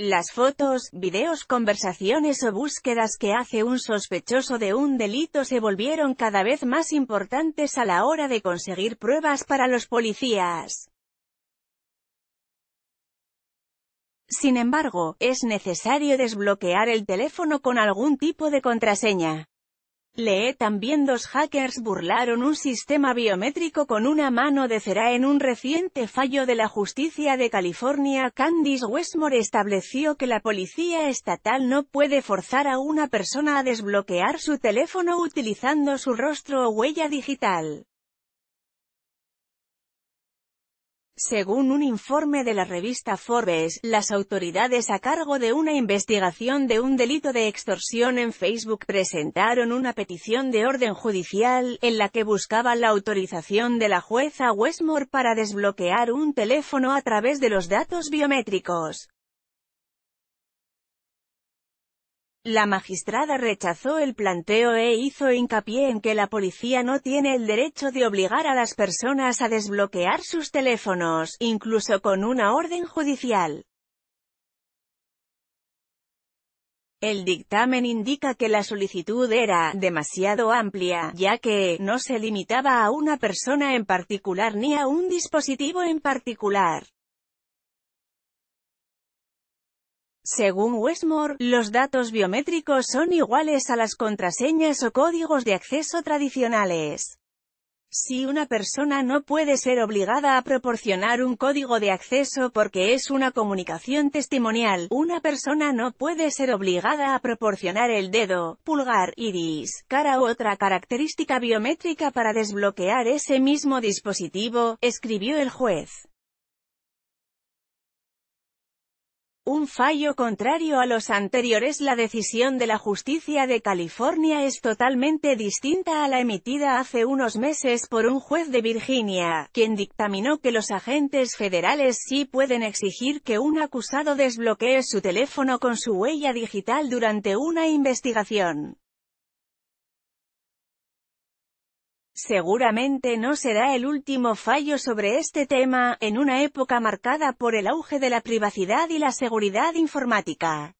Las fotos, videos, conversaciones o búsquedas que hace un sospechoso de un delito se volvieron cada vez más importantes a la hora de conseguir pruebas para los policías. Sin embargo, es necesario desbloquear el teléfono con algún tipo de contraseña. Lee también dos hackers burlaron un sistema biométrico con una mano de cera en un reciente fallo de la justicia de California. Candice Westmore estableció que la policía estatal no puede forzar a una persona a desbloquear su teléfono utilizando su rostro o huella digital. Según un informe de la revista Forbes, las autoridades a cargo de una investigación de un delito de extorsión en Facebook presentaron una petición de orden judicial, en la que buscaban la autorización de la jueza Westmore para desbloquear un teléfono a través de los datos biométricos. La magistrada rechazó el planteo e hizo hincapié en que la policía no tiene el derecho de obligar a las personas a desbloquear sus teléfonos, incluso con una orden judicial. El dictamen indica que la solicitud era demasiado amplia, ya que no se limitaba a una persona en particular ni a un dispositivo en particular. Según Westmore, los datos biométricos son iguales a las contraseñas o códigos de acceso tradicionales. Si una persona no puede ser obligada a proporcionar un código de acceso porque es una comunicación testimonial, una persona no puede ser obligada a proporcionar el dedo, pulgar, iris, cara u otra característica biométrica para desbloquear ese mismo dispositivo, escribió el juez. Un fallo contrario a los anteriores la decisión de la justicia de California es totalmente distinta a la emitida hace unos meses por un juez de Virginia, quien dictaminó que los agentes federales sí pueden exigir que un acusado desbloquee su teléfono con su huella digital durante una investigación. Seguramente no será el último fallo sobre este tema, en una época marcada por el auge de la privacidad y la seguridad informática.